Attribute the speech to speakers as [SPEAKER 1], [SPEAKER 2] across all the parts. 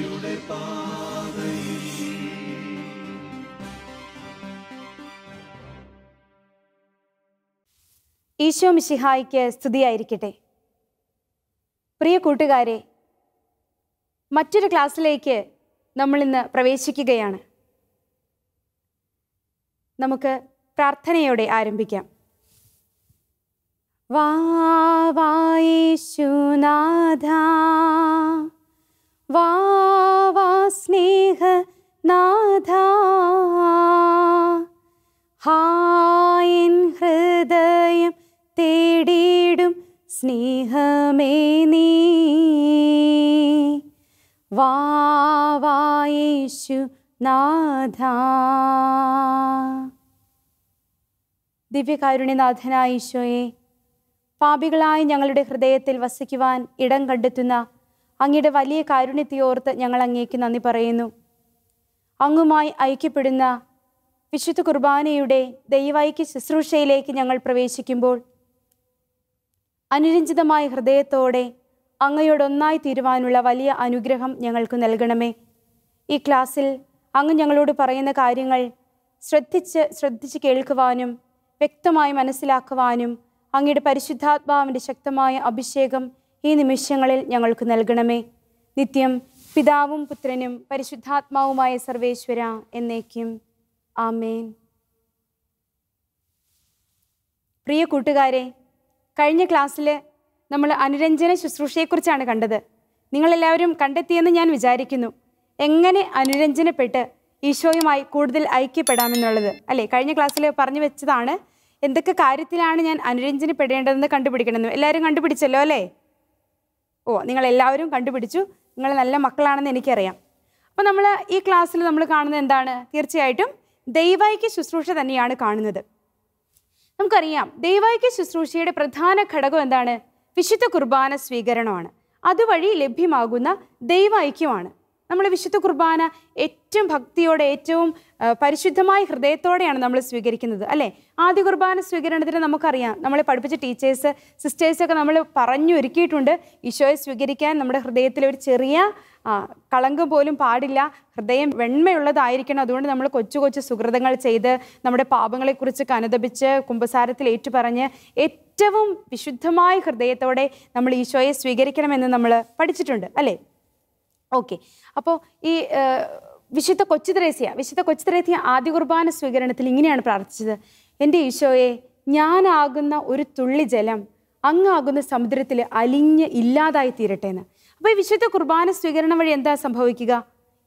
[SPEAKER 1] വഴിയുടെ പാതയിൽ ഈശോ മിശിഹായിക്ക് സ്തുതിയായിരിക്കട്ടെ പ്രിയ കൂട്ടുകാരെ മറ്റൊരു ക്ലാസ്സിലേക്ക് നമ്മളിന്ന് പ്രവേശിക്കുകയാണ് നമുക്ക് പ്രാർത്ഥനയോടെ ആരംഭിക്കാം വാ വാ വാ വാ സ്നേഹ നാഥ ഹായൻ ഹൃദയം തേടിയിടും സ്നേഹമേ നീ വാ വായേശു നാഥ ദിവ്യകാരുണ്യനാഥനായ ഈശോയെ പാപികളായി ഞങ്ങളുടെ ഹൃദയത്തിൽ വസിക്കുവാൻ ഇടം കണ്ടെത്തുന്ന അങ്ങയുടെ വലിയ കാരുണ്യത്തെയോർത്ത് ഞങ്ങൾ അങ്ങേക്ക് നന്ദി പറയുന്നു അങ്ങുമായി ഐക്യപ്പെടുന്ന വിശുദ്ധ കുർബാനയുടെ ദൈവൈക്യ ശുശ്രൂഷയിലേക്ക് ഞങ്ങൾ പ്രവേശിക്കുമ്പോൾ അനുരഞ്ജിതമായ ഹൃദയത്തോടെ അങ്ങയോടൊന്നായി തീരുവാനുള്ള വലിയ അനുഗ്രഹം ഞങ്ങൾക്ക് നൽകണമേ ഈ ക്ലാസ്സിൽ അങ്ങ് ഞങ്ങളോട് പറയുന്ന കാര്യങ്ങൾ ശ്രദ്ധിച്ച് ശ്രദ്ധിച്ച് കേൾക്കുവാനും വ്യക്തമായി മനസ്സിലാക്കുവാനും അങ്ങയുടെ പരിശുദ്ധാത്മാവിൻ്റെ ശക്തമായ അഭിഷേകം ഈ നിമിഷങ്ങളിൽ ഞങ്ങൾക്ക് നൽകണമേ നിത്യം പിതാവും പുത്രനും പരിശുദ്ധാത്മാവുമായ സർവേശ്വര എന്നേക്കും ആമേൻ പ്രിയ കൂട്ടുകാരെ കഴിഞ്ഞ ക്ലാസ്സിൽ നമ്മൾ അനുരഞ്ജന ശുശ്രൂഷയെക്കുറിച്ചാണ് കണ്ടത് നിങ്ങളെല്ലാവരും കണ്ടെത്തിയെന്ന് ഞാൻ വിചാരിക്കുന്നു എങ്ങനെ അനുരഞ്ജനപ്പെട്ട് ഈശോയുമായി കൂടുതൽ ഐക്യപ്പെടാമെന്നുള്ളത് അല്ലേ കഴിഞ്ഞ ക്ലാസ്സിൽ പറഞ്ഞു വെച്ചതാണ് എന്തൊക്കെ കാര്യത്തിലാണ് ഞാൻ അനുരഞ്ജനപ്പെടേണ്ടതെന്ന് കണ്ടുപിടിക്കണമെന്ന് എല്ലാവരും കണ്ടുപിടിച്ചല്ലോ അല്ലേ ഓ നിങ്ങൾ എല്ലാവരും കണ്ടുപിടിച്ചു നിങ്ങൾ നല്ല മക്കളാണെന്ന് എനിക്കറിയാം അപ്പോൾ നമ്മൾ ഈ ക്ലാസ്സിൽ നമ്മൾ കാണുന്നത് എന്താണ് തീർച്ചയായിട്ടും ദൈവൈക്യ ശുശ്രൂഷ തന്നെയാണ് കാണുന്നത് നമുക്കറിയാം ദൈവൈക്യ ശുശ്രൂഷയുടെ പ്രധാന ഘടകം എന്താണ് വിശുദ്ധ കുർബാന സ്വീകരണമാണ് അതുവഴി ലഭ്യമാകുന്ന ദൈവൈക്യമാണ് നമ്മൾ വിശുദ്ധ കുർബാന ഏറ്റവും ഭക്തിയോടെ ഏറ്റവും പരിശുദ്ധമായ ഹൃദയത്തോടെയാണ് നമ്മൾ സ്വീകരിക്കുന്നത് അല്ലേ ആദ്യ കുർബാന സ്വീകരണത്തിന് നമുക്കറിയാം നമ്മളെ പഠിപ്പിച്ച ടീച്ചേഴ്സ് സിസ്റ്റേഴ്സൊക്കെ നമ്മൾ പറഞ്ഞു ഒരുക്കിയിട്ടുണ്ട് ഈശോയെ സ്വീകരിക്കാൻ നമ്മുടെ ഹൃദയത്തിൽ ഒരു ചെറിയ കളങ്കം പോലും പാടില്ല ഹൃദയം വെണ്മയുള്ളതായിരിക്കണം അതുകൊണ്ട് നമ്മൾ കൊച്ചു കൊച്ചു സുഹൃതങ്ങൾ ചെയ്ത് നമ്മുടെ പാപങ്ങളെക്കുറിച്ച് അനുദപിച്ച് കുമ്പസാരത്തിൽ ഏറ്റുപറഞ്ഞ് ഏറ്റവും വിശുദ്ധമായ ഹൃദയത്തോടെ നമ്മൾ ഈശോയെ സ്വീകരിക്കണമെന്ന് നമ്മൾ പഠിച്ചിട്ടുണ്ട് അല്ലേ ഓക്കെ അപ്പോൾ ഈ വിശുദ്ധ കൊച്ചു ത്രേസ്യ വിശുദ്ധ കൊച്ചു ത്രേസ്യ ആദ്യ കുർബാന സ്വീകരണത്തിൽ ഇങ്ങനെയാണ് പ്രാർത്ഥിച്ചത് എൻ്റെ ഈശോയെ ഞാനാകുന്ന ഒരു തുള്ളി ജലം അങ്ങാകുന്ന സമുദ്രത്തിൽ അലിഞ്ഞ് ഇല്ലാതായി തീരട്ടെ എന്ന് അപ്പോൾ ഈ വിശുദ്ധ കുർബാന സ്വീകരണം വഴി എന്താ സംഭവിക്കുക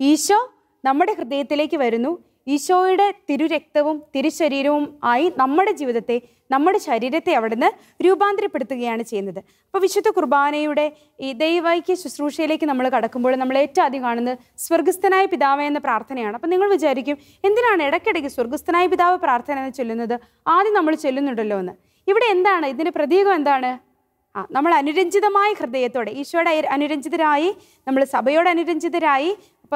[SPEAKER 1] ഈശോ നമ്മുടെ ഹൃദയത്തിലേക്ക് വരുന്നു ഈശോയുടെ തിരുരക്തവും തിരുശരീരവും ആയി നമ്മുടെ ജീവിതത്തെ നമ്മുടെ ശരീരത്തെ അവിടുന്ന് രൂപാന്തരപ്പെടുത്തുകയാണ് ചെയ്യുന്നത് അപ്പോൾ വിശുദ്ധ കുർബാനയുടെ ഈ ദൈവൈക്യ ശുശ്രൂഷയിലേക്ക് നമ്മൾ കടക്കുമ്പോൾ നമ്മൾ ഏറ്റവും ആദ്യം കാണുന്നത് സ്വർഗസ്ഥനായ പിതാവ് എന്ന പ്രാർത്ഥനയാണ് അപ്പോൾ നിങ്ങൾ വിചാരിക്കും എന്തിനാണ് ഇടയ്ക്കിടയ്ക്ക് സ്വർഗസ്ഥനായ പിതാവ് പ്രാർത്ഥന എന്ന് ചൊല്ലുന്നത് ആദ്യം നമ്മൾ ചൊല്ലുന്നുണ്ടല്ലോ എന്ന് ഇവിടെ എന്താണ് ഇതിൻ്റെ പ്രതീകം എന്താണ് ആ നമ്മൾ അനുരഞ്ജിതമായ ഹൃദയത്തോടെ ഈശോയുടെ അനുരഞ്ജിതരായി നമ്മൾ സഭയോട് അനുരഞ്ജിതരായി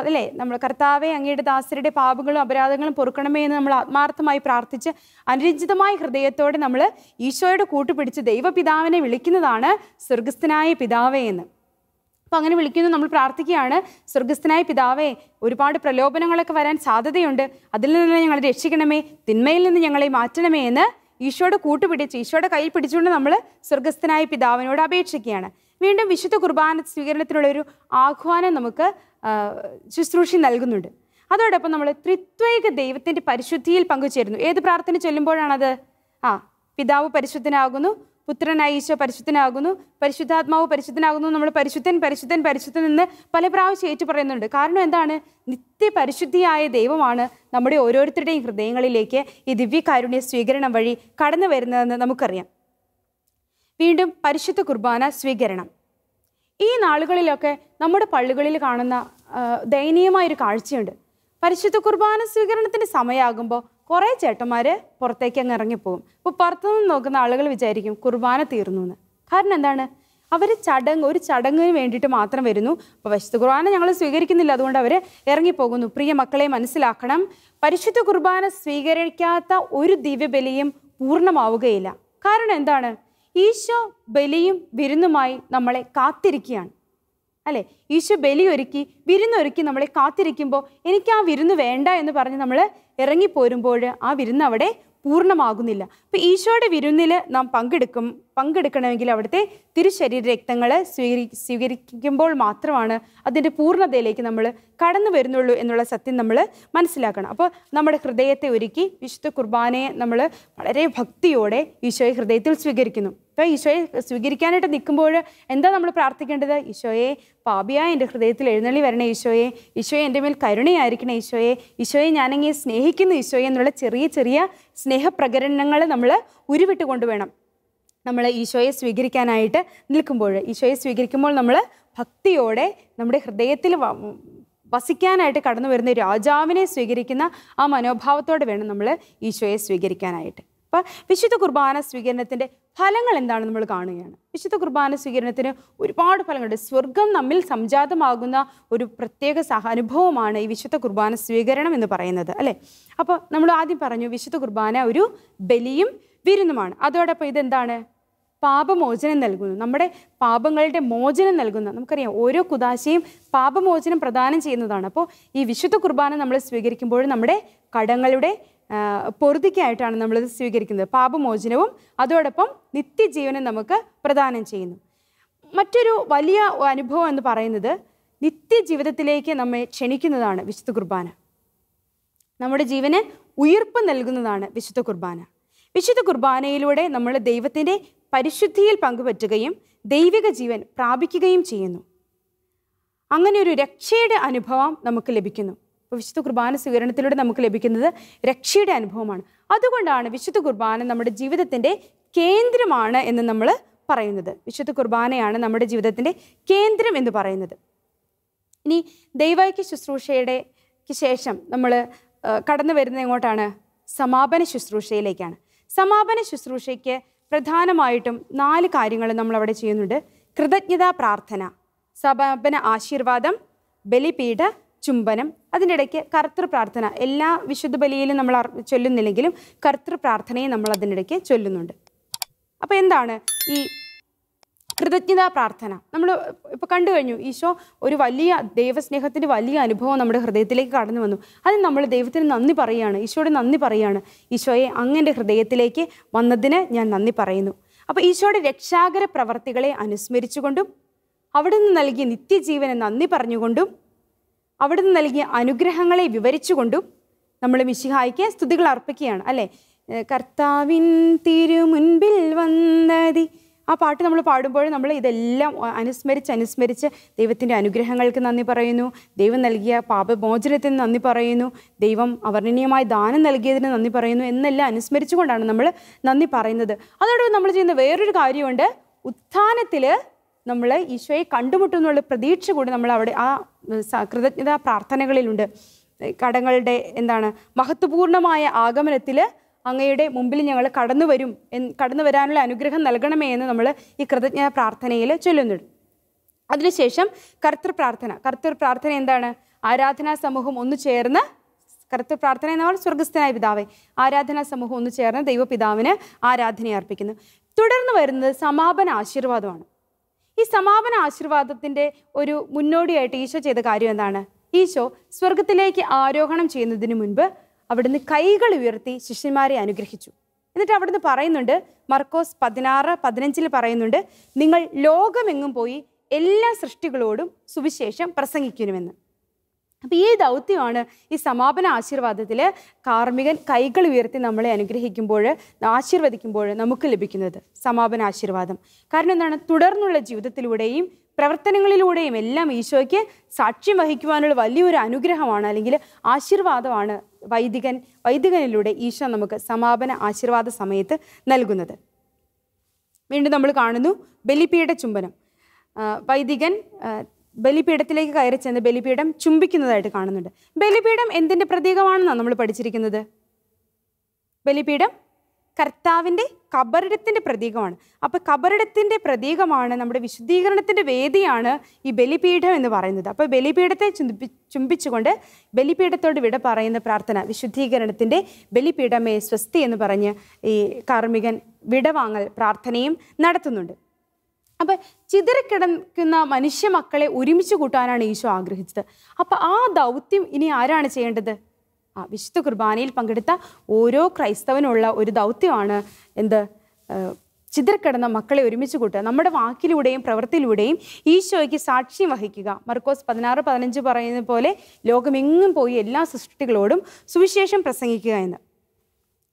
[SPEAKER 1] അല്ലേ നമ്മൾ കർത്താവെ അങ്ങയുടെ ദാസരുടെ പാപങ്ങളും അപരാധങ്ങളും പൊറുക്കണമേ എന്ന് നമ്മൾ ആത്മാർത്ഥമായി പ്രാർത്ഥിച്ച് അനുരഞ്ജിതമായ ഹൃദയത്തോടെ നമ്മൾ ഈശോയുടെ കൂട്ടുപിടിച്ച് ദൈവപിതാവിനെ വിളിക്കുന്നതാണ് സ്വർഗസ്ഥനായ പിതാവേ എന്ന് അപ്പോൾ അങ്ങനെ വിളിക്കുന്നു നമ്മൾ പ്രാർത്ഥിക്കുകയാണ് സ്വർഗസ്ഥനായ പിതാവേ ഒരുപാട് പ്രലോഭനങ്ങളൊക്കെ വരാൻ സാധ്യതയുണ്ട് അതിൽ നിന്ന് ഞങ്ങളെ രക്ഷിക്കണമേ തിന്മയിൽ നിന്ന് ഞങ്ങളെ മാറ്റണമേ എന്ന് ഈശോയുടെ കൂട്ടുപിടിച്ച് ഈശോയുടെ കയ്യിൽ പിടിച്ചുകൊണ്ട് നമ്മൾ സ്വർഗസ്ഥനായ പിതാവിനോട് അപേക്ഷിക്കുകയാണ് വീണ്ടും വിശുദ്ധ കുർബാന സ്വീകരണത്തിനുള്ള ഒരു ആഹ്വാനം നമുക്ക് ശുശ്രൂഷി നൽകുന്നുണ്ട് അതോടൊപ്പം നമ്മൾ ത്രിത്വൈക ദൈവത്തിൻ്റെ പരിശുദ്ധിയിൽ പങ്കുചേരുന്നു ഏത് പ്രാർത്ഥന ചൊല്ലുമ്പോഴാണത് ആ പിതാവ് പരിശുദ്ധനാകുന്നു പുത്രനായ ഈശോ പരിശുദ്ധനാകുന്നു പരിശുദ്ധാത്മാവ് പരിശുദ്ധനാകുന്നു നമ്മൾ പരിശുദ്ധൻ പരിശുദ്ധൻ പരിശുദ്ധൻ എന്ന് പല പ്രാവശ്യം ഏറ്റു പറയുന്നുണ്ട് കാരണം എന്താണ് നിത്യപരിശുദ്ധിയായ ദൈവമാണ് നമ്മുടെ ഓരോരുത്തരുടെയും ഹൃദയങ്ങളിലേക്ക് ഈ ദിവ്യകാരുണ്യ സ്വീകരണം വഴി കടന്നു വരുന്നതെന്ന് നമുക്കറിയാം വീണ്ടും പരിശുദ്ധ കുർബാന സ്വീകരണം ഈ നാളുകളിലൊക്കെ നമ്മുടെ പള്ളികളിൽ കാണുന്ന ദയനീയമായൊരു കാഴ്ചയുണ്ട് പരിശുദ്ധ കുർബാന സ്വീകരണത്തിൻ്റെ സമയമാകുമ്പോൾ കുറേ ചേട്ടന്മാർ പുറത്തേക്ക് അങ്ങ് ഇറങ്ങിപ്പോകും അപ്പോൾ പുറത്തുനിന്ന് നോക്കുന്ന ആളുകൾ വിചാരിക്കും കുർബാന തീർന്നു എന്ന് കാരണം എന്താണ് അവർ ചടങ്ങ് ഒരു ചടങ്ങിന് വേണ്ടിയിട്ട് മാത്രം വരുന്നു അപ്പോൾ പരിശുദ്ധ കുർബാന ഞങ്ങൾ സ്വീകരിക്കുന്നില്ല അതുകൊണ്ട് അവർ ഇറങ്ങിപ്പോകുന്നു പ്രിയ മക്കളെ മനസ്സിലാക്കണം പരിശുദ്ധ കുർബാന സ്വീകരിക്കാത്ത ഒരു ദിവ്യബലിയും പൂർണ്ണമാവുകയില്ല കാരണം എന്താണ് ഈശോ ബലിയും വിരുന്നുമായി നമ്മളെ കാത്തിരിക്കുകയാണ് അല്ലേ ഈശോ ബലി ഒരുക്കി വിരുന്നൊരുക്കി നമ്മളെ കാത്തിരിക്കുമ്പോൾ എനിക്ക് ആ വിരുന്ന് വേണ്ട എന്ന് പറഞ്ഞ് നമ്മൾ ഇറങ്ങിപ്പോരുമ്പോൾ ആ വിരുന്ന് അവിടെ പൂർണ്ണമാകുന്നില്ല അപ്പോൾ ഈശോയുടെ വിരുന്നിൽ നാം പങ്കെടുക്കും പങ്കെടുക്കണമെങ്കിൽ അവിടുത്തെ തിരുശരീര രക്തങ്ങൾ സ്വീകരി സ്വീകരിക്കുമ്പോൾ മാത്രമാണ് അതിൻ്റെ പൂർണ്ണതയിലേക്ക് നമ്മൾ കടന്നു വരുന്നുള്ളൂ എന്നുള്ള സത്യം നമ്മൾ മനസ്സിലാക്കണം അപ്പോൾ നമ്മുടെ ഹൃദയത്തെ ഒരുക്കി വിശുദ്ധ കുർബാനയെ നമ്മൾ വളരെ ഭക്തിയോടെ ഈശോയെ ഹൃദയത്തിൽ സ്വീകരിക്കുന്നു ഇപ്പോൾ ഈശോയെ സ്വീകരിക്കാനായിട്ട് നിൽക്കുമ്പോൾ എന്താ നമ്മൾ പ്രാർത്ഥിക്കേണ്ടത് ഈശോയെ പാപിയായ എൻ്റെ ഹൃദയത്തിൽ എഴുന്നള്ളി വരണേ ഈശോയെ ഈശോയെ എൻ്റെ മേൽ കരുണയായിരിക്കണേ ഈശോയെ ഈശോയെ ഞാനങ്ങനെ സ്നേഹിക്കുന്ന ഈശോയെ എന്നുള്ള ചെറിയ ചെറിയ സ്നേഹപ്രകരണങ്ങൾ നമ്മൾ ഉരുവിട്ട് കൊണ്ടുവേണം നമ്മൾ ഈശോയെ സ്വീകരിക്കാനായിട്ട് നിൽക്കുമ്പോൾ ഈശോയെ സ്വീകരിക്കുമ്പോൾ നമ്മൾ ഭക്തിയോടെ നമ്മുടെ ഹൃദയത്തിൽ വസിക്കാനായിട്ട് കടന്നു വരുന്ന രാജാവിനെ സ്വീകരിക്കുന്ന ആ മനോഭാവത്തോടെ വേണം നമ്മൾ ഈശോയെ സ്വീകരിക്കാനായിട്ട് അപ്പം വിശുദ്ധ കുർബാന സ്വീകരണത്തിൻ്റെ ഫലങ്ങൾ എന്താണ് നമ്മൾ കാണുകയാണ് വിശുദ്ധ കുർബാന സ്വീകരണത്തിന് ഒരുപാട് ഫലങ്ങളുണ്ട് സ്വർഗം നമ്മിൽ സംജാതമാകുന്ന ഒരു പ്രത്യേക അനുഭവമാണ് ഈ വിശുദ്ധ കുർബാന സ്വീകരണം എന്ന് പറയുന്നത് അല്ലേ അപ്പോൾ നമ്മൾ ആദ്യം പറഞ്ഞു വിശുദ്ധ കുർബാന ഒരു ബലിയും വിരുന്നുമാണ് അതോടൊപ്പം ഇതെന്താണ് പാപമോചനം നൽകുന്നു നമ്മുടെ പാപങ്ങളുടെ മോചനം നൽകുന്ന നമുക്കറിയാം ഓരോ കുദാശയും പാപമോചനം പ്രദാനം ചെയ്യുന്നതാണ് അപ്പോൾ ഈ വിശുദ്ധ കുർബാന നമ്മൾ സ്വീകരിക്കുമ്പോഴും നമ്മുടെ കടങ്ങളുടെ പൊറുതിക്കായിട്ടാണ് നമ്മളിത് സ്വീകരിക്കുന്നത് പാപമോചനവും അതോടൊപ്പം നിത്യജീവനും നമുക്ക് പ്രദാനം ചെയ്യുന്നു മറ്റൊരു വലിയ അനുഭവം എന്ന് പറയുന്നത് നിത്യജീവിതത്തിലേക്ക് നമ്മെ ക്ഷണിക്കുന്നതാണ് വിശുദ്ധ കുർബാന നമ്മുടെ ജീവന് ഉയർപ്പ് നൽകുന്നതാണ് വിശുദ്ധ കുർബാന വിശുദ്ധ കുർബാനയിലൂടെ നമ്മൾ ദൈവത്തിൻ്റെ പരിശുദ്ധിയിൽ പങ്കുപറ്റുകയും ദൈവിക ജീവൻ പ്രാപിക്കുകയും ചെയ്യുന്നു അങ്ങനെ ഒരു രക്ഷയുടെ അനുഭവം നമുക്ക് ലഭിക്കുന്നു വിശുദ്ധ കുർബാന സ്വീകരണത്തിലൂടെ നമുക്ക് ലഭിക്കുന്നത് രക്ഷയുടെ അനുഭവമാണ് അതുകൊണ്ടാണ് വിശുദ്ധ കുർബാന നമ്മുടെ ജീവിതത്തിൻ്റെ കേന്ദ്രമാണ് എന്ന് നമ്മൾ പറയുന്നത് വിശുദ്ധ കുർബാനയാണ് നമ്മുടെ ജീവിതത്തിൻ്റെ കേന്ദ്രം എന്ന് പറയുന്നത് ഇനി ദൈവൈക്യ ശുശ്രൂഷയുടെ ശേഷം നമ്മൾ കടന്നു വരുന്ന എങ്ങോട്ടാണ് സമാപന ശുശ്രൂഷയിലേക്കാണ് സമാപന ശുശ്രൂഷയ്ക്ക് പ്രധാനമായിട്ടും നാല് കാര്യങ്ങൾ നമ്മൾ അവിടെ ചെയ്യുന്നുണ്ട് കൃതജ്ഞതാ പ്രാർത്ഥന സമാപന ആശീർവാദം ബലിപീഠ ചുംബനം അതിൻ്റെ ഇടയ്ക്ക് കർത്തൃ പ്രാർത്ഥന എല്ലാ വിശുദ്ധ ബലിയിലും നമ്മൾ ചൊല്ലുന്നില്ലെങ്കിലും കർത്തൃ പ്രാർത്ഥനയെ നമ്മൾ അതിനിടയ്ക്ക് ചൊല്ലുന്നുണ്ട് അപ്പോൾ എന്താണ് ഈ കൃതജ്ഞതാ പ്രാർത്ഥന നമ്മൾ ഇപ്പോൾ കണ്ടു കഴിഞ്ഞു ഈശോ ഒരു വലിയ ദൈവസ്നേഹത്തിൻ്റെ വലിയ അനുഭവം നമ്മുടെ ഹൃദയത്തിലേക്ക് കടന്നു വന്നു അതിന് നമ്മൾ ദൈവത്തിന് നന്ദി പറയുകയാണ് ഈശോയുടെ നന്ദി പറയുകയാണ് ഈശോയെ അങ്ങൻ്റെ ഹൃദയത്തിലേക്ക് വന്നതിന് ഞാൻ നന്ദി പറയുന്നു അപ്പോൾ ഈശോയുടെ രക്ഷാകര പ്രവർത്തികളെ അനുസ്മരിച്ചുകൊണ്ടും അവിടുന്ന് നൽകിയ നിത്യജീവനെ നന്ദി പറഞ്ഞുകൊണ്ടും അവിടുന്ന് നൽകിയ അനുഗ്രഹങ്ങളെ വിവരിച്ചുകൊണ്ടും നമ്മൾ മിശിഹായിക്ക് സ്തുതികൾ അർപ്പിക്കുകയാണ് അല്ലേ കർത്താവിൻ തിരുമുൻപിൽ വന്നതി ആ പാട്ട് നമ്മൾ പാടുമ്പോൾ നമ്മൾ ഇതെല്ലാം അനുസ്മരിച്ച് അനുസ്മരിച്ച് ദൈവത്തിൻ്റെ അനുഗ്രഹങ്ങൾക്ക് നന്ദി പറയുന്നു ദൈവം നൽകിയ പാപമോചനത്തിന് നന്ദി പറയുന്നു ദൈവം അവർണ്ണനീയമായ ദാനം നൽകിയതിന് നന്ദി പറയുന്നു എന്നെല്ലാം അനുസ്മരിച്ചുകൊണ്ടാണ് നമ്മൾ നന്ദി പറയുന്നത് അതോടൊപ്പം നമ്മൾ ചെയ്യുന്ന വേറൊരു കാര്യമുണ്ട് ഉത്ഥാനത്തിൽ നമ്മൾ ഈശോയെ കണ്ടുമുട്ടുന്നുള്ള പ്രതീക്ഷ കൂടി നമ്മൾ അവിടെ ആ കൃതജ്ഞത പ്രാർത്ഥനകളിലുണ്ട് കടങ്ങളുടെ എന്താണ് മഹത്വപൂർണമായ ആഗമനത്തിൽ അങ്ങയുടെ മുമ്പിൽ ഞങ്ങൾ കടന്നു വരും കടന്നു വരാനുള്ള അനുഗ്രഹം നൽകണമേ എന്ന് നമ്മൾ ഈ കൃതജ്ഞ പ്രാർത്ഥനയിൽ ചൊല്ലുന്നുണ്ട് അതിനുശേഷം കർത്തൃ പ്രാർത്ഥന കർത്തൃ പ്രാർത്ഥന എന്താണ് ആരാധനാ സമൂഹം ഒന്നു ചേർന്ന് കർത്തൃ പ്രാർത്ഥന എന്ന് പറഞ്ഞാൽ സ്വർഗസ്ഥനായ പിതാവെ ആരാധനാ സമൂഹം ഒന്നു ചേർന്ന് ദൈവപിതാവിന് ആരാധന അർപ്പിക്കുന്നു തുടർന്ന് വരുന്നത് സമാപന ആശീർവാദമാണ് ഈ സമാപന ആശീർവാദത്തിൻ്റെ ഒരു മുന്നോടിയായിട്ട് ഈശോ ചെയ്ത കാര്യം എന്താണ് ഈശോ സ്വർഗത്തിലേക്ക് ആരോഹണം ചെയ്യുന്നതിന് മുൻപ് അവിടുന്ന് കൈകൾ ഉയർത്തി ശിഷ്യന്മാരെ അനുഗ്രഹിച്ചു എന്നിട്ട് അവിടുന്ന് പറയുന്നുണ്ട് മർക്കോസ് പതിനാറ് പതിനഞ്ചിൽ പറയുന്നുണ്ട് നിങ്ങൾ ലോകമെങ്ങും പോയി എല്ലാ സൃഷ്ടികളോടും സുവിശേഷം പ്രസംഗിക്കണമെന്ന് അപ്പോൾ ഈ ദൗത്യമാണ് ഈ സമാപന ആശീർവാദത്തിൽ കാർമികൻ കൈകൾ ഉയർത്തി നമ്മളെ അനുഗ്രഹിക്കുമ്പോൾ ആശീർവദിക്കുമ്പോൾ നമുക്ക് ലഭിക്കുന്നത് സമാപന ആശീർവാദം കാരണം എന്താണ് തുടർന്നുള്ള ജീവിതത്തിലൂടെയും പ്രവർത്തനങ്ങളിലൂടെയും എല്ലാം ഈശോയ്ക്ക് സാക്ഷ്യം വഹിക്കുവാനുള്ള വലിയൊരു അനുഗ്രഹമാണ് അല്ലെങ്കിൽ ആശീർവാദമാണ് വൈദികൻ വൈദികനിലൂടെ ഈശോ നമുക്ക് സമാപന ആശീർവാദ സമയത്ത് നൽകുന്നത് വീണ്ടും നമ്മൾ കാണുന്നു ബലിപ്പിയുടെ ചുംബനം വൈദികൻ ബലിപീഠത്തിലേക്ക് കയറി ചെന്ന് ബലിപീഠം ചുംബിക്കുന്നതായിട്ട് കാണുന്നുണ്ട് ബലിപീഠം എന്തിൻ്റെ പ്രതീകമാണെന്നാണ് നമ്മൾ പഠിച്ചിരിക്കുന്നത് ബലിപീഠം കർത്താവിൻ്റെ കബറിടത്തിൻ്റെ പ്രതീകമാണ് അപ്പോൾ കബറിടത്തിൻ്റെ പ്രതീകമാണ് നമ്മുടെ വിശുദ്ധീകരണത്തിൻ്റെ വേദിയാണ് ഈ ബലിപീഠം എന്ന് പറയുന്നത് അപ്പോൾ ബലിപീഠത്തെ ചുംബി ചുംബിച്ചുകൊണ്ട് ബലിപീഠത്തോട് വിട പറയുന്ന പ്രാർത്ഥന വിശുദ്ധീകരണത്തിൻ്റെ ബലിപീഠമേ സ്വസ്തി എന്ന് പറഞ്ഞ് ഈ കാർമ്മികൻ വിടവാങ്ങൽ പ്രാർത്ഥനയും നടത്തുന്നുണ്ട് അപ്പൊ ചിതറിക്കിടക്കുന്ന മനുഷ്യ മക്കളെ ഒരുമിച്ച് കൂട്ടാനാണ് ഈശോ ആഗ്രഹിച്ചത് അപ്പൊ ആ ദൗത്യം ഇനി ആരാണ് ചെയ്യേണ്ടത് ആ വിശുദ്ധ കുർബാനയിൽ പങ്കെടുത്ത ഓരോ ക്രൈസ്തവനുള്ള ഒരു ദൗത്യമാണ് എന്ത് ചിതറിക്കിടന്ന മക്കളെ ഒരുമിച്ച് കൂട്ടുക നമ്മുടെ വാക്കിലൂടെയും പ്രവൃത്തിയിലൂടെയും ഈശോയ്ക്ക് സാക്ഷ്യം വഹിക്കുക മർക്കോസ് പതിനാറ് പതിനഞ്ച് പറയുന്നത് പോലെ ലോകമെങ്ങും പോയി എല്ലാ സൃഷ്ടികളോടും സുവിശേഷം പ്രസംഗിക്കുക എന്ന്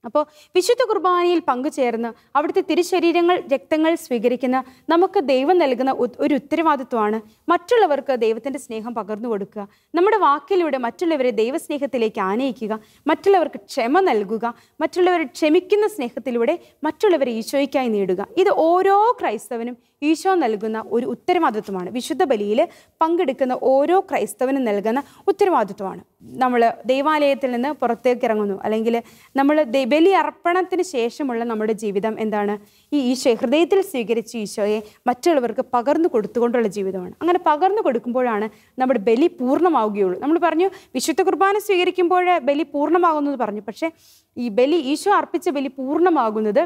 [SPEAKER 1] അപ്പോൾ വിശുദ്ധ കുർബാനയിൽ പങ്കുചേർന്ന് അവിടുത്തെ തിരുശരീരങ്ങൾ രക്തങ്ങൾ സ്വീകരിക്കുന്ന നമുക്ക് ദൈവം നൽകുന്ന ഒരു ഉത്തരവാദിത്വമാണ് മറ്റുള്ളവർക്ക് ദൈവത്തിൻ്റെ സ്നേഹം പകർന്നു കൊടുക്കുക നമ്മുടെ വാക്കിലൂടെ മറ്റുള്ളവരെ ദൈവസ്നേഹത്തിലേക്ക് ആനയിക്കുക മറ്റുള്ളവർക്ക് ക്ഷമ നൽകുക മറ്റുള്ളവരെ ക്ഷമിക്കുന്ന സ്നേഹത്തിലൂടെ മറ്റുള്ളവരെ ഈശോയ്ക്കായി നേടുക ഇത് ഓരോ ക്രൈസ്തവനും ഈശോ നൽകുന്ന ഒരു ഉത്തരവാദിത്വമാണ് വിശുദ്ധ ബലിയിൽ പങ്കെടുക്കുന്ന ഓരോ ക്രൈസ്തവനും നൽകുന്ന ഉത്തരവാദിത്വമാണ് നമ്മൾ ദൈവാലയത്തിൽ നിന്ന് പുറത്തേക്ക് ഇറങ്ങുന്നു അല്ലെങ്കിൽ നമ്മൾ ബലി അർപ്പണത്തിന് ശേഷമുള്ള നമ്മുടെ ജീവിതം എന്താണ് ഈ ഈശോ ഹൃദയത്തിൽ സ്വീകരിച്ച ഈശോയെ മറ്റുള്ളവർക്ക് പകർന്നു കൊടുത്തുകൊണ്ടുള്ള ജീവിതമാണ് അങ്ങനെ പകർന്നു കൊടുക്കുമ്പോഴാണ് നമ്മുടെ ബലി പൂർണ്ണമാവുകയുള്ളൂ നമ്മൾ പറഞ്ഞു വിശുദ്ധ കുർബാന സ്വീകരിക്കുമ്പോൾ ബലി എന്ന് പറഞ്ഞു പക്ഷേ ഈ ബലി ഈശോ അർപ്പിച്ച ബലി പൂർണ്ണമാകുന്നത്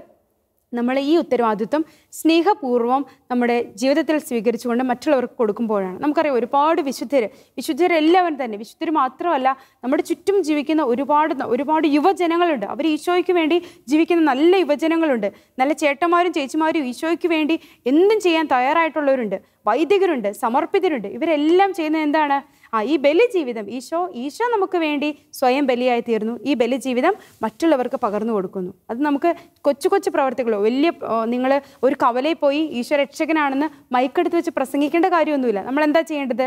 [SPEAKER 1] നമ്മൾ ഈ ഉത്തരവാദിത്വം സ്നേഹപൂർവ്വം നമ്മുടെ ജീവിതത്തിൽ സ്വീകരിച്ചുകൊണ്ട് മറ്റുള്ളവർക്ക് കൊടുക്കുമ്പോഴാണ് നമുക്കറിയാം ഒരുപാട് വിശുദ്ധർ വിശുദ്ധരെല്ലാവരും തന്നെ വിശുദ്ധർ മാത്രമല്ല നമ്മുടെ ചുറ്റും ജീവിക്കുന്ന ഒരുപാട് ഒരുപാട് യുവജനങ്ങളുണ്ട് അവർ ഈശോയ്ക്ക് വേണ്ടി ജീവിക്കുന്ന നല്ല യുവജനങ്ങളുണ്ട് നല്ല ചേട്ടന്മാരും ചേച്ചിമാരും ഈശോയ്ക്ക് വേണ്ടി എന്തും ചെയ്യാൻ തയ്യാറായിട്ടുള്ളവരുണ്ട് വൈദികരുണ്ട് സമർപ്പിതരുണ്ട് ഇവരെല്ലാം ചെയ്യുന്നത് എന്താണ് ആ ഈ ജീവിതം ഈശോ ഈശോ നമുക്ക് വേണ്ടി സ്വയം ബലിയായി തീർന്നു ഈ ജീവിതം മറ്റുള്ളവർക്ക് പകർന്നു കൊടുക്കുന്നു അത് നമുക്ക് കൊച്ചു കൊച്ചു പ്രവർത്തികൾ വലിയ നിങ്ങൾ ഒരു കവലയിൽ പോയി ഈശോ രക്ഷകനാണെന്ന് മൈക്കെടുത്ത് വെച്ച് പ്രസംഗിക്കേണ്ട കാര്യമൊന്നുമില്ല നമ്മൾ എന്താ ചെയ്യേണ്ടത്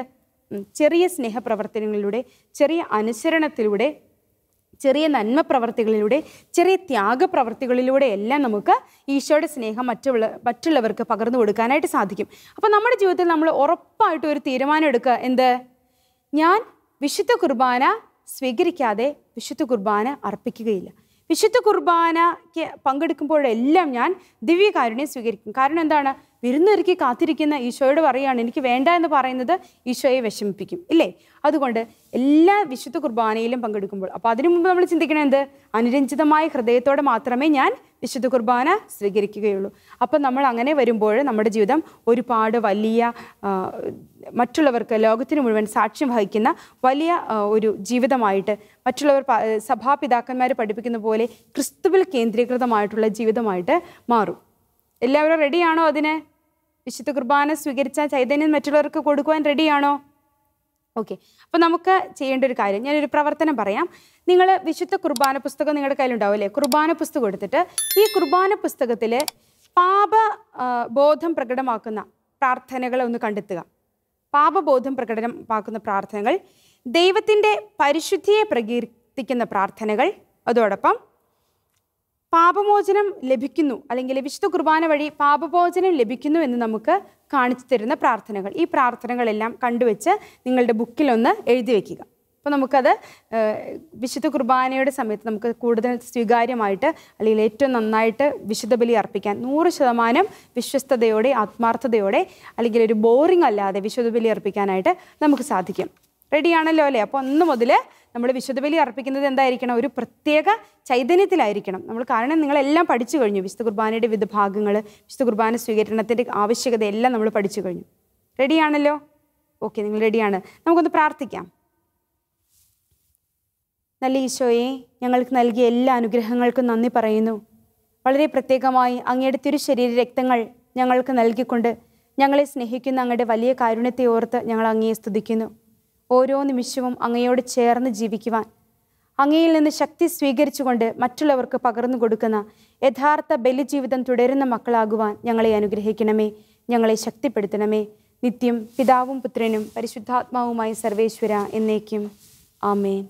[SPEAKER 1] ചെറിയ സ്നേഹപ്രവർത്തനങ്ങളിലൂടെ ചെറിയ അനുസരണത്തിലൂടെ ചെറിയ നന്മ പ്രവർത്തികളിലൂടെ ചെറിയ ത്യാഗ പ്രവർത്തികളിലൂടെ എല്ലാം നമുക്ക് ഈശോയുടെ സ്നേഹം മറ്റുള്ള മറ്റുള്ളവർക്ക് പകർന്നു കൊടുക്കാനായിട്ട് സാധിക്കും അപ്പോൾ നമ്മുടെ ജീവിതത്തിൽ നമ്മൾ ഉറപ്പായിട്ടും ഒരു തീരുമാനം എടുക്കുക എന്ത് ഞാൻ വിശുദ്ധ കുർബാന സ്വീകരിക്കാതെ വിശുദ്ധ കുർബാന അർപ്പിക്കുകയില്ല വിശുദ്ധ കുർബാനയ്ക്ക് പങ്കെടുക്കുമ്പോഴെല്ലാം ഞാൻ ദിവ്യകാരുണ്യം സ്വീകരിക്കും കാരണം എന്താണ് വിരുന്നൊരുക്കി കാത്തിരിക്കുന്ന ഈശോയോട് പറയുകയാണ് എനിക്ക് വേണ്ട എന്ന് പറയുന്നത് ഈശോയെ വിഷമിപ്പിക്കും ഇല്ലേ അതുകൊണ്ട് എല്ലാ വിശുദ്ധ കുർബാനയിലും പങ്കെടുക്കുമ്പോൾ അപ്പോൾ അതിനു മുമ്പ് നമ്മൾ ചിന്തിക്കണം എന്ത് അനുരഞ്ജിതമായ ഹൃദയത്തോടെ മാത്രമേ ഞാൻ വിശുദ്ധ കുർബാന സ്വീകരിക്കുകയുള്ളൂ അപ്പൊ നമ്മൾ അങ്ങനെ വരുമ്പോൾ നമ്മുടെ ജീവിതം ഒരുപാട് വലിയ മറ്റുള്ളവർക്ക് ലോകത്തിന് മുഴുവൻ സാക്ഷ്യം വഹിക്കുന്ന വലിയ ഒരു ജീവിതമായിട്ട് മറ്റുള്ളവർ സഭാപിതാക്കന്മാർ പഠിപ്പിക്കുന്ന പോലെ ക്രിസ്തുവിൽ കേന്ദ്രീകൃതമായിട്ടുള്ള ജീവിതമായിട്ട് മാറും എല്ലാവരും റെഡിയാണോ അതിന് വിശുദ്ധ കുർബാന സ്വീകരിച്ച ചൈതന്യം മറ്റുള്ളവർക്ക് കൊടുക്കുവാൻ റെഡിയാണോ ഓക്കെ അപ്പോൾ നമുക്ക് ചെയ്യേണ്ട ഒരു കാര്യം ഞാനൊരു പ്രവർത്തനം പറയാം നിങ്ങൾ വിശുദ്ധ കുർബാന പുസ്തകം നിങ്ങളുടെ ഉണ്ടാവും അല്ലേ കുർബാന പുസ്തകം എടുത്തിട്ട് ഈ കുർബാന പുസ്തകത്തിൽ പാപ ബോധം പ്രകടമാക്കുന്ന പ്രാർത്ഥനകളെ ഒന്ന് കണ്ടെത്തുക പാപബോധം പ്രകടമാക്കുന്ന പ്രാർത്ഥനകൾ ദൈവത്തിൻ്റെ പരിശുദ്ധിയെ പ്രകീർത്തിക്കുന്ന പ്രാർത്ഥനകൾ അതോടൊപ്പം പാപമോചനം ലഭിക്കുന്നു അല്ലെങ്കിൽ വിശുദ്ധ കുർബാന വഴി പാപമോചനം ലഭിക്കുന്നു എന്ന് നമുക്ക് കാണിച്ചു തരുന്ന പ്രാർത്ഥനകൾ ഈ പ്രാർത്ഥനകളെല്ലാം കണ്ടുവെച്ച് നിങ്ങളുടെ ബുക്കിലൊന്ന് എഴുതി വയ്ക്കുക അപ്പോൾ നമുക്കത് വിശുദ്ധ കുർബാനയുടെ സമയത്ത് നമുക്ക് കൂടുതൽ സ്വീകാര്യമായിട്ട് അല്ലെങ്കിൽ ഏറ്റവും നന്നായിട്ട് വിശുദ്ധ ബലി അർപ്പിക്കാൻ നൂറ് ശതമാനം വിശ്വസ്തയോടെ ആത്മാർത്ഥതയോടെ അല്ലെങ്കിൽ ഒരു ബോറിംഗ് അല്ലാതെ വിശുദ്ധ ബലി അർപ്പിക്കാനായിട്ട് നമുക്ക് സാധിക്കും റെഡിയാണല്ലോ അല്ലേ അപ്പോൾ ഒന്ന് മുതൽ നമ്മൾ വിശുദ്ധബലി അർപ്പിക്കുന്നത് എന്തായിരിക്കണം ഒരു പ്രത്യേക ചൈതന്യത്തിലായിരിക്കണം നമ്മൾ കാരണം നിങ്ങളെല്ലാം പഠിച്ചു കഴിഞ്ഞു വിശുദ്ധ കുർബാനയുടെ വിവിധ ഭാഗങ്ങൾ വിശുദ്ധ കുർബാന സ്വീകരണത്തിൻ്റെ ആവശ്യകത എല്ലാം നമ്മൾ പഠിച്ചു കഴിഞ്ഞു റെഡിയാണല്ലോ ഓക്കെ നിങ്ങൾ റെഡിയാണ് നമുക്കൊന്ന് പ്രാർത്ഥിക്കാം നല്ല ഈശോയെ ഞങ്ങൾക്ക് നൽകിയ എല്ലാ അനുഗ്രഹങ്ങൾക്കും നന്ദി പറയുന്നു വളരെ പ്രത്യേകമായി അങ്ങയുടെ തിരു ശരീര രക്തങ്ങൾ ഞങ്ങൾക്ക് നൽകിക്കൊണ്ട് ഞങ്ങളെ സ്നേഹിക്കുന്ന അങ്ങയുടെ വലിയ കാരുണ്യത്തെ ഓർത്ത് ഞങ്ങൾ അങ്ങയെ സ്തുതിക്കുന്നു ഓരോ നിമിഷവും അങ്ങയോട് ചേർന്ന് ജീവിക്കുവാൻ അങ്ങയിൽ നിന്ന് ശക്തി സ്വീകരിച്ചുകൊണ്ട് മറ്റുള്ളവർക്ക് പകർന്നു കൊടുക്കുന്ന യഥാർത്ഥ ബലിജീവിതം തുടരുന്ന മക്കളാകുവാൻ ഞങ്ങളെ അനുഗ്രഹിക്കണമേ ഞങ്ങളെ ശക്തിപ്പെടുത്തണമേ നിത്യം പിതാവും പുത്രനും പരിശുദ്ധാത്മാവുമായി സർവേശ്വര എന്നേക്കും ആമേൻ